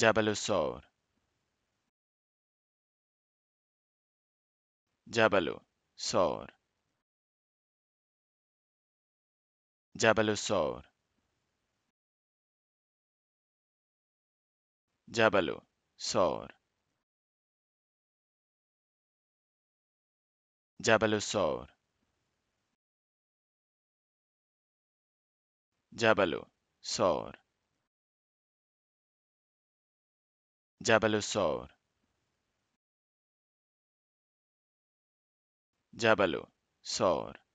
جبل الثور جبل الثور جبل الثور جبل الثور جبل الثور جبل الثور جبل الثور جبل ثور